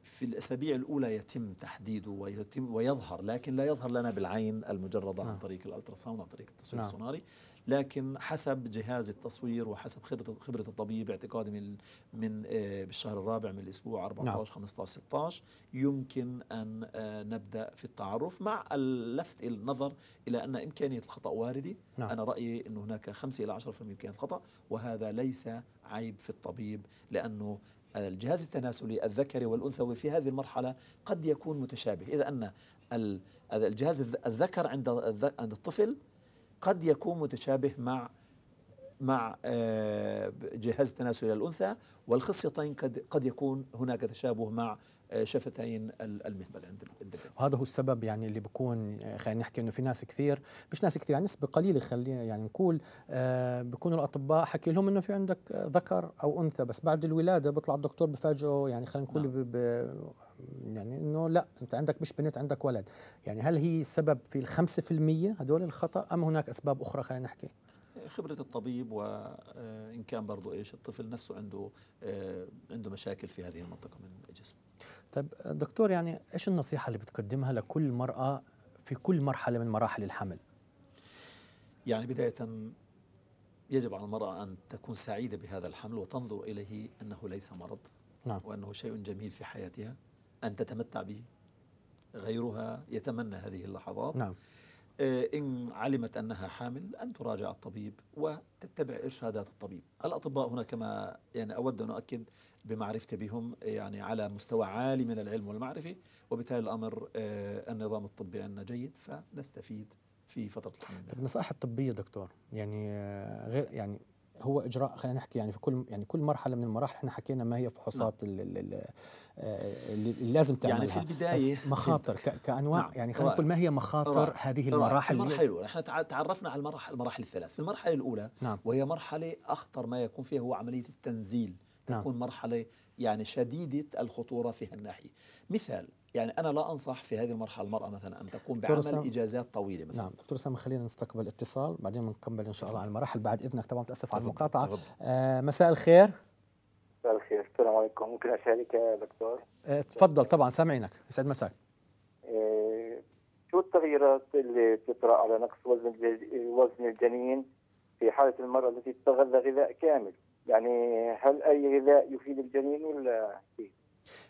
في الاسابيع الاولى يتم تحديده ويتم ويظهر لكن لا يظهر لنا بالعين المجرده نعم. عن طريق الالتراساوند عن طريق التصوير الصناري نعم. السوناري لكن حسب جهاز التصوير وحسب خبره خبره الطبيب اعتقادي من من بالشهر آه، الرابع من الاسبوع 14 نعم. 15 16 يمكن ان آه، نبدا في التعرف مع اللفت النظر الى ان امكانيه الخطا وارده نعم. انا رايي انه هناك 5 الى 10% امكانيه خطا وهذا ليس عيب في الطبيب لانه الجهاز التناسلي الذكري والانثوي في هذه المرحله قد يكون متشابه اذا ان الجهاز الذكر عند عند الطفل قد يكون متشابه مع مع آه، جهاز التناسل الأنثى والخصيتين قد قد يكون هناك تشابه مع آه، شفتين المهبل عند البنت وهذا هو السبب يعني اللي بكون آه، خلينا نحكي انه في ناس كثير مش ناس كثير يعني نسبه قليله خلينا يعني نقول بكونوا الاطباء حكي لهم انه في عندك ذكر او انثى بس بعد الولاده بيطلع الدكتور بفاجئه يعني خلينا نقول نعم. يعني انه لا انت عندك مش بنت عندك ولد يعني هل هي السبب في الخمسة في المية هدول الخطأ أم هناك أسباب أخرى خلينا نحكي خبرة الطبيب وإن آه، كان برضو إيش الطفل نفسه عنده آه، عنده مشاكل في هذه المنطقة من الجسم طيب دكتور يعني إيش النصيحة اللي بتقدمها لكل مرأة في كل مرحلة من مراحل الحمل يعني بداية يجب على المرأة أن تكون سعيدة بهذا الحمل وتنظر إليه أنه ليس مرض نعم. وأنه شيء جميل في حياتها أن تتمتع به غيرها يتمنى هذه اللحظات نعم آه، إن علمت أنها حامل أن تراجع الطبيب وتتبع إرشادات الطبيب الأطباء هنا كما يعني أود أن أؤكد بمعرفتي بهم يعني على مستوى عالي من العلم والمعرفة وبالتالي الأمر آه، النظام الطبي عندنا جيد فنستفيد في فترة الحمل النصائح الطبية دكتور يعني آه، غير يعني هو اجراء خلينا نحكي يعني في كل يعني كل مرحله من المراحل احنا حكينا ما هي فحوصات نعم. آه، اللي لازم يعني تعملها يعني في البدايه مخاطر كانواع نعم. يعني خلينا نقول ما هي مخاطر رائع. هذه المراحل المرحله الاولى احنا تعرفنا على المراحل المراحل الثلاث في المرحله الاولى نعم. وهي مرحله اخطر ما يكون فيها هو عمليه التنزيل نعم. تكون مرحله يعني شديده الخطوره في هالناحيه مثال يعني انا لا انصح في هذه المرحله المراه مثلا ان تقوم بعمل سام. اجازات طويله مثلا نعم دكتور سامي خلينا نستقبل اتصال بعدين بنكمل ان شاء الله على المراحل بعد اذنك طبعا متاسف على المقاطعه آه مساء الخير مساء الخير السلام عليكم ممكن اشارك يا دكتور آه تفضل طبعا سامعينك يسعد مساك آه شو التغييرات اللي بتطرا على نقص وزن وزن الجنين في حاله المراه التي تتغذى غذاء كامل يعني هل اي غذاء يفيد الجنين ولا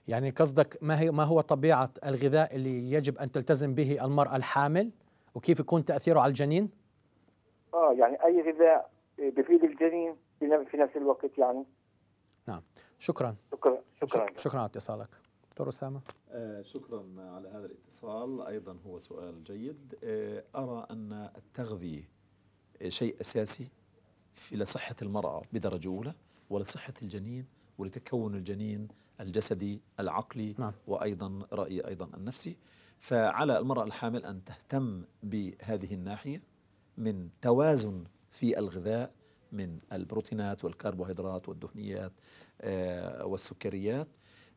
يعني قصدك ما هي ما هو طبيعه الغذاء اللي يجب ان تلتزم به المراه الحامل وكيف يكون تاثيره على الجنين؟ اه يعني اي غذاء بفيد الجنين في نفس الوقت يعني نعم شكرا شكرا شكرا شكرا على اتصالك دكتور اسامه آه شكرا على هذا الاتصال ايضا هو سؤال جيد آه ارى ان التغذيه آه، شيء اساسي لصحه المراه بدرجه اولى ولصحه الجنين ولتكون الجنين الجسدي العقلي نعم. وأيضا رأيي أيضا النفسي فعلى المرأة الحامل أن تهتم بهذه الناحية من توازن في الغذاء من البروتينات والكربوهيدرات والدهنيات آه، والسكريات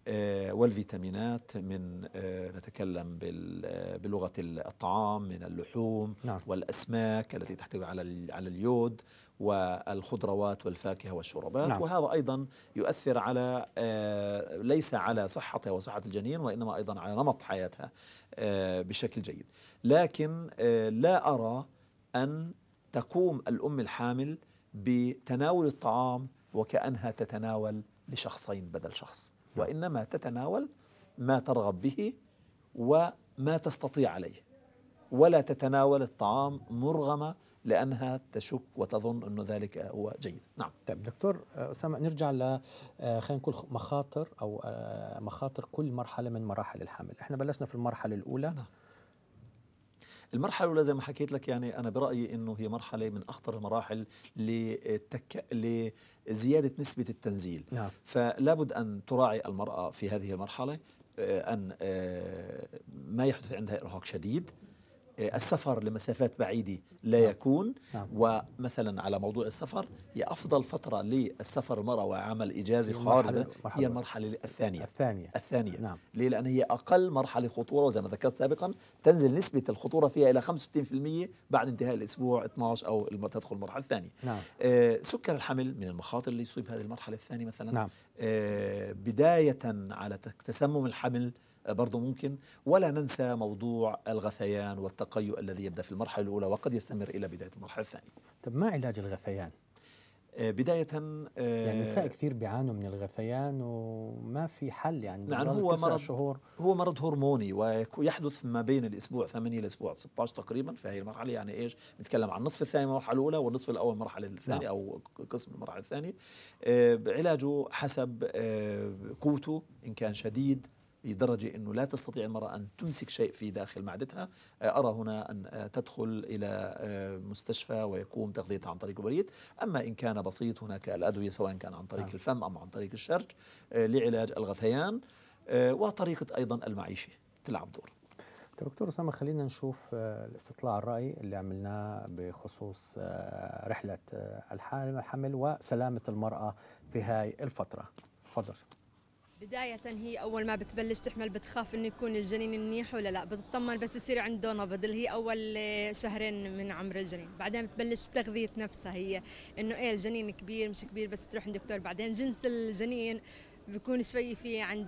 آه، والفيتامينات من آه، نتكلم آه، بلغه الطعام من اللحوم نعم. والاسماك التي تحتوي على على اليود والخضروات والفاكهه والشربات نعم. وهذا ايضا يؤثر على ليس على صحتها وصحه الجنين وانما ايضا على نمط حياتها بشكل جيد لكن لا ارى ان تقوم الام الحامل بتناول الطعام وكانها تتناول لشخصين بدل شخص وإنما تتناول ما ترغب به وما تستطيع عليه ولا تتناول الطعام مرغمة لأنها تشك وتظن أن ذلك هو جيد نعم طيب دكتور آه، أسامة نرجع ل آه، خلينا نقول مخاطر أو آه، مخاطر كل مرحلة من مراحل الحمل احنا بلشنا في المرحلة الأولى نعم. المرحله الاولى زي ما حكيت لك يعني انا برايي انه هي مرحله من اخطر المراحل لتك... لزياده نسبه التنزيل نعم. فلا بد ان تراعي المراه في هذه المرحله آه، ان آه، ما يحدث عندها ارهاق شديد السفر لمسافات بعيدة لا نعم. يكون نعم. ومثلا على موضوع السفر هي أفضل فترة للسفر المرأة وعمل إجازة خارجة هي المرحلة الثانية الثانية الثانية نعم. ليه؟ لأن هي أقل مرحلة خطورة وزي ما ذكرت سابقا تنزل نسبة الخطورة فيها إلى 65% بعد انتهاء الأسبوع 12 أو تدخل المرحلة الثانية نعم. آه، سكر الحمل من المخاطر اللي يصيب هذه المرحلة الثانية مثلا نعم. آه، بداية على تسمم الحمل برضو ممكن ولا ننسى موضوع الغثيان والتقيؤ الذي يبدأ في المرحلة الأولى وقد يستمر إلى بداية المرحلة الثانية طب ما علاج الغثيان؟ آه، بداية آه، يعني النساء كثير بيعانوا من الغثيان وما في حل يعني نعم هو مرض شهور هو مرض هرموني ويحدث ما بين الاسبوع 8 الى 16 تقريبا في هذه المرحله يعني ايش نتكلم عن النصف الثاني من المرحله الاولى والنصف الاول من المرحله الثانيه نعم. او قسم المرحله الثانيه آه، علاجه حسب قوته ان كان شديد لدرجة أنه لا تستطيع المرأة أن تمسك شيء في داخل معدتها آه، أرى هنا أن آه، تدخل إلى آه، مستشفى ويقوم تغذيتها عن طريق الوريد أما إن كان بسيط هناك الأدوية سواء كان عن طريق نعم. الفم أو عن طريق الشرج لعلاج الغثيان وطريقة أيضا المعيشة تلعب دور دكتور اسامه خلينا نشوف الاستطلاع الراي اللي عملناه بخصوص رحله الحمل وسلامه المراه في هاي الفتره تفضل بداية هي أول ما بتبلش تحمل بتخاف إنه يكون الجنين منيح ولا لا بتطمن بس يصير عنده نبض اللي هي أول شهرين من عمر الجنين بعدين بتبلش بتغذية نفسها هي إنه إيه الجنين كبير مش كبير بس تروح عند دكتور بعدين جنس الجنين بكون شوي في عند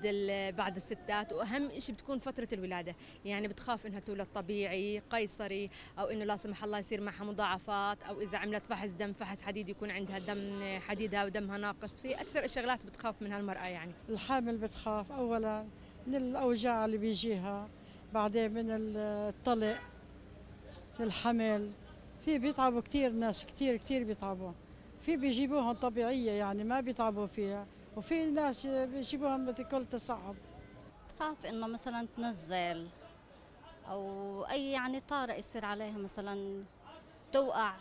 بعض الستات واهم شيء بتكون فتره الولاده يعني بتخاف انها تولد طبيعي قيصري او انه لا سمح الله يصير معها مضاعفات او اذا عملت فحص دم فحص حديد يكون عندها دم حديدها ودمها ناقص في اكثر الشغلات بتخاف منها المراه يعني الحامل بتخاف اولا من الاوجاع اللي بيجيها بعدين من الطلق للحمل في بيتعبوا كثير ناس كثير كثير بيتعبوا في بيجيبوهم طبيعيه يعني ما بيتعبوا فيها وفي ناس بيجيبوهم بكل تصعب تخاف انه مثلا تنزل او اي يعني طارئ يصير عليها مثلا توقع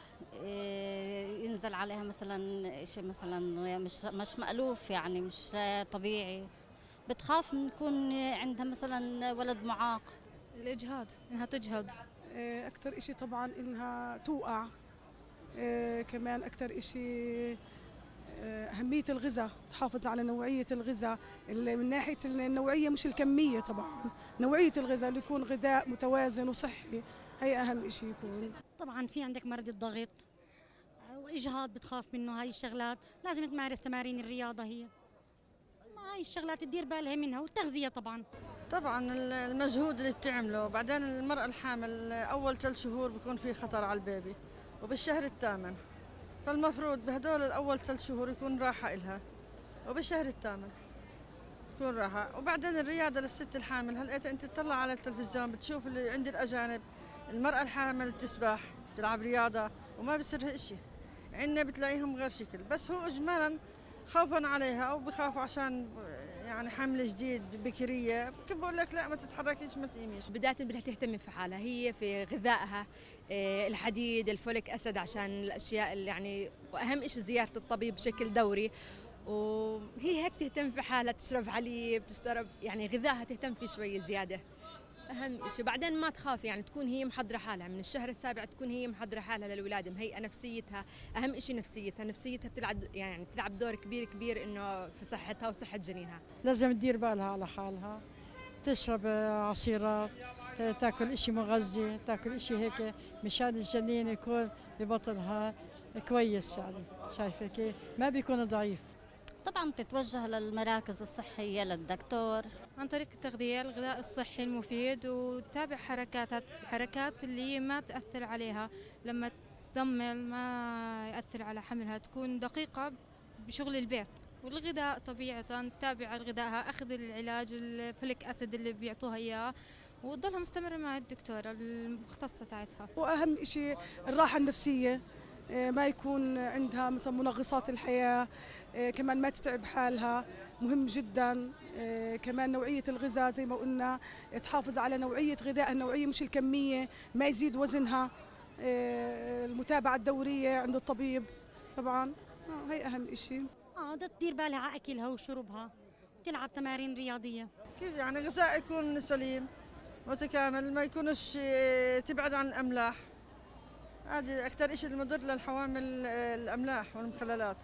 إيه، ينزل عليها مثلا شيء مثلا مش مش مألوف يعني مش طبيعي بتخاف من يكون عندها مثلا ولد معاق الاجهاض انها تجهض إيه، اكثر شيء طبعا انها توقع إيه، كمان اكثر شيء آه، أهمية الغذاء تحافظ على نوعية الغذاء من ناحية النوعية مش الكمية طبعا نوعية الغذاء اللي يكون غذاء متوازن وصحي هي أهم شيء يكون طبعا في عندك مرض الضغط آه، وإجهاض بتخاف منه هاي الشغلات لازم تمارس تمارين الرياضة هي ما هاي الشغلات تدير بالها منها والتغذية طبعا طبعا المجهود اللي بتعمله بعدين المرأة الحامل أول ثلاث شهور بيكون في خطر على البيبي وبالشهر الثامن فالمفروض بهدول الأول ثلاث شهور يكون راحة إلها وبالشهر الثامن يكون راحة وبعدين الرياضة للست الحامل هلقيت أنت تطلع على التلفزيون بتشوف اللي عند الأجانب المرأة الحامل بتسبح بتلعب رياضة وما بصير إشي عندنا بتلاقيهم غير شكل بس هو إجمالا خوفا عليها أو بخافوا عشان يعني حمل جديد بكرية بقول لك لا ما تتحركيش ما تقيميش بداية بدها تهتمي في حالها هي في غذائها إيه، الحديد الفوليك اسيد عشان الاشياء اللي يعني واهم شيء زياره الطبيب بشكل دوري وهي هيك تهتم في حالها تشرب حليب تشرب يعني غذائها تهتم فيه شوي زياده اهم شيء بعدين ما تخاف يعني تكون هي محضره حالها من الشهر السابع تكون هي محضره حالها للولاده مهيئه نفسيتها اهم شيء نفسيتها نفسيتها بتلعب يعني بتلعب دور كبير كبير انه في صحتها وصحه جنينها لازم تدير بالها على حالها تشرب عصيرات تاكل شيء مغذي تاكل شيء هيك مشان الجنين يكون ببطنها كويس يعني شايفه كيف ما بيكون ضعيف طبعا بتتوجه للمراكز الصحيه للدكتور عن طريق التغذيه الغذاء الصحي المفيد وتابع حركاتها حركات اللي ما تاثر عليها لما تضمل ما ياثر على حملها تكون دقيقه بشغل البيت والغذاء طبيعة تابع لغذائها أخذ العلاج الفوليك أسيد اللي بيعطوها إياه وتضلها مستمره مع الدكتوره المختصه تاعتها واهم شيء الراحه النفسيه آه، ما يكون عندها مثلا منغصات الحياه آه، كمان ما تتعب حالها مهم جدا آه، كمان نوعيه الغذاء زي ما قلنا تحافظ على نوعيه غذائها النوعيه مش الكميه ما يزيد وزنها المتابعه الدوريه عند الطبيب طبعا هي اهم شيء اه بدها تدير بالها على اكلها وشربها تلعب تمارين رياضيه كيف يعني غذاء يكون سليم متكامل ما يكونش آه، تبعد عن الاملاح هذا اكثر شيء المضر للحوامل آه، الاملاح والمخللات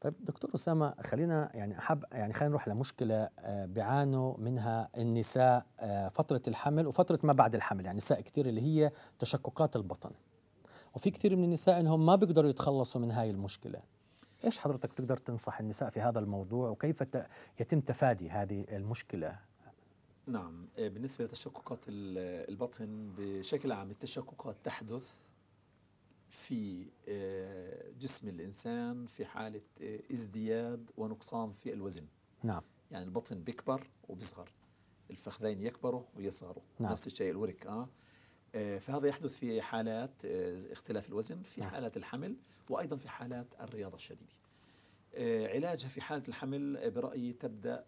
طيب دكتور اسامه خلينا يعني احب يعني خلينا نروح لمشكله آه، بيعانوا منها النساء فتره الحمل وفتره ما بعد الحمل يعني نساء كثير اللي هي تشققات البطن وفي كثير من النساء انهم ما بيقدروا يتخلصوا من هاي المشكله ايش حضرتك بتقدر تنصح النساء في هذا الموضوع وكيف يتم تفادي هذه المشكله نعم آه، بالنسبة لتشققات البطن بشكل عام التشققات تحدث في آه، جسم الإنسان في حالة آه، ازدياد ونقصان في الوزن نعم يعني البطن بيكبر وبيصغر الفخذين يكبروا ويصغروا نعم. نفس الشيء الورك اه آه، فهذا يحدث في حالات آه، اختلاف الوزن في نعم. حالات الحمل وأيضا في حالات الرياضة الشديدة آه، علاجها في حالة الحمل برأيي تبدأ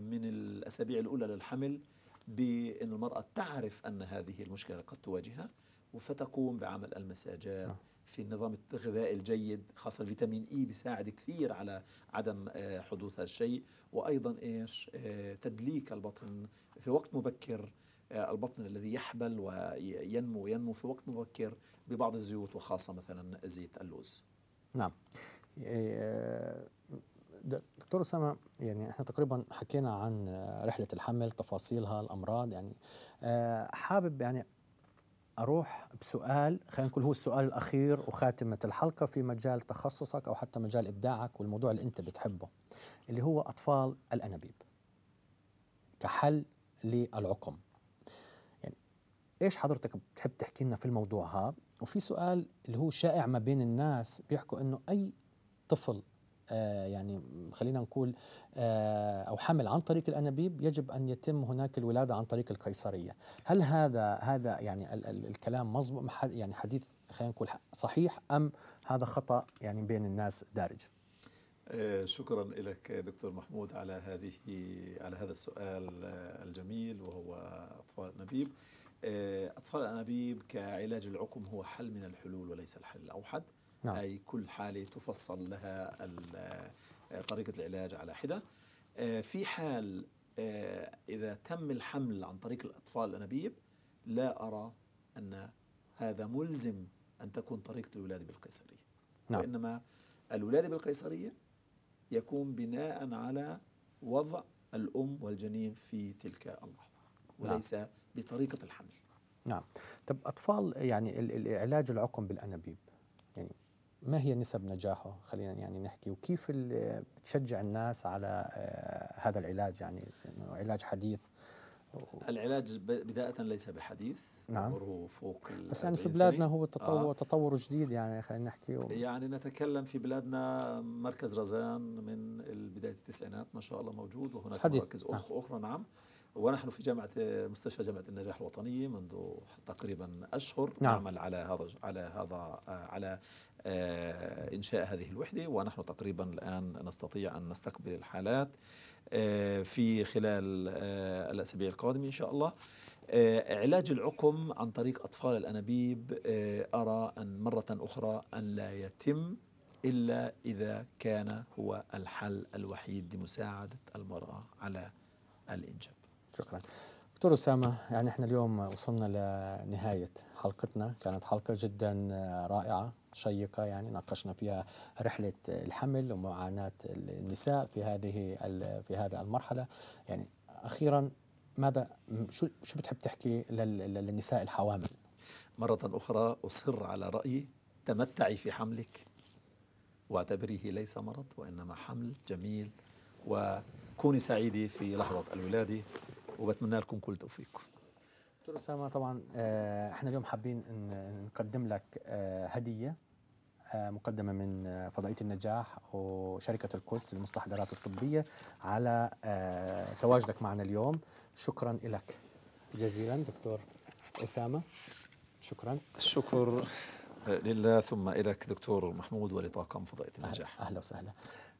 من الأسابيع الأولى للحمل بأن المرأة تعرف أن هذه المشكلة قد تواجهها فتقوم بعمل المساجات نعم. في النظام الغذائي الجيد خاصة فيتامين إي بيساعد كثير على عدم حدوث هذا الشيء وأيضا إيش تدليك البطن في وقت مبكر البطن الذي يحبل وينمو ينمو في وقت مبكر ببعض الزيوت وخاصة مثلا زيت اللوز نعم إيه، دكتور اسامه يعني احنا تقريبا حكينا عن رحله الحمل تفاصيلها الامراض يعني آه، حابب يعني اروح بسؤال خلينا نقول هو السؤال الاخير وخاتمه الحلقه في مجال تخصصك او حتى مجال ابداعك والموضوع اللي انت بتحبه اللي هو اطفال الانابيب كحل للعقم ايش حضرتك بتحب تحكي لنا في الموضوع هذا وفي سؤال اللي هو شائع ما بين الناس بيحكوا انه اي طفل آه يعني خلينا نقول آه او حمل عن طريق الانابيب يجب ان يتم هناك الولاده عن طريق القيصريه، هل هذا هذا يعني ال ال الكلام مظبوط يعني حديث خلينا نقول صحيح ام هذا خطا يعني بين الناس دارج؟ آه، شكرا لك دكتور محمود على هذه على هذا السؤال آه، الجميل وهو اطفال نبيب. آه، أطفال الأنابيب كعلاج العقم هو حل من الحلول وليس الحل الأوحد نعم. أي كل حالة تفصل لها آه، طريقة العلاج على حدة آه، في حال إذا تم الحمل عن طريق الأطفال الأنابيب لا أرى أن هذا ملزم أن تكون طريقة الولادة بالقيصرية نعم. وإنما الولادة بالقيصرية يكون بناء على وضع الأم والجنين في تلك اللحظة نعم. وليس نعم. بطريقه الحمل. نعم. طب اطفال يعني العلاج العقم بالانابيب يعني ما هي نسب نجاحه خلينا يعني نحكي وكيف بتشجع الناس على آه، هذا العلاج يعني علاج حديث العلاج بداية ليس بحديث نعم عمره فوق بس يعني في بلادنا هو تطور آه. تطور جديد يعني خلينا نحكي و... يعني نتكلم في بلادنا مركز رزان من بداية التسعينات ما شاء الله موجود وهناك حديث. مراكز آه. أخرى نعم ونحن في جامعة مستشفى جامعة النجاح الوطنية منذ تقريبا أشهر نعم. نعمل على هذا على هذا على آه، إنشاء هذه الوحدة ونحن تقريبا الآن نستطيع أن نستقبل الحالات آه، في خلال آه، الأسابيع القادمة إن شاء الله علاج العقم عن طريق أطفال الأنابيب أرى أن مرة أخرى أن لا يتم إلا إذا كان هو الحل الوحيد لمساعدة المرأة على الإنجاب شكرا دكتور اسامه يعني احنا اليوم وصلنا لنهايه حلقتنا كانت حلقه جدا رائعه شيقة يعني ناقشنا فيها رحلة الحمل ومعاناة النساء في هذه في هذا المرحلة يعني أخيرا ماذا شو شو بتحب تحكي للنساء الحوامل؟ مرة أخرى أصر على رأيي تمتعي في حملك واعتبريه ليس مرض وإنما حمل جميل وكوني سعيدة في لحظة الولادة وبتمنى لكم كل توفيق دكتور اسامه طبعا آه، احنا اليوم حابين نقدم لك آه، هديه آه، مقدمة من فضائية النجاح وشركة القدس للمستحضرات الطبية على تواجدك معنا اليوم شكرا لك جزيلا دكتور أسامة شكرا الشكر لله ثم لك دكتور محمود ولطاقم فضائية النجاح أهلا وسهلا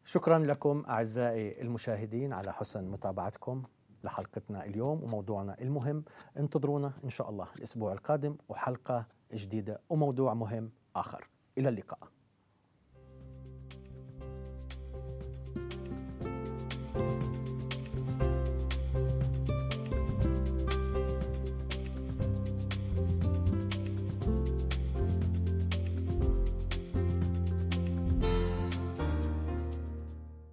شكرا لكم أعزائي المشاهدين على حسن متابعتكم لحلقتنا اليوم وموضوعنا المهم انتظرونا إن شاء الله الأسبوع القادم وحلقة جديدة وموضوع مهم آخر إلى اللقاء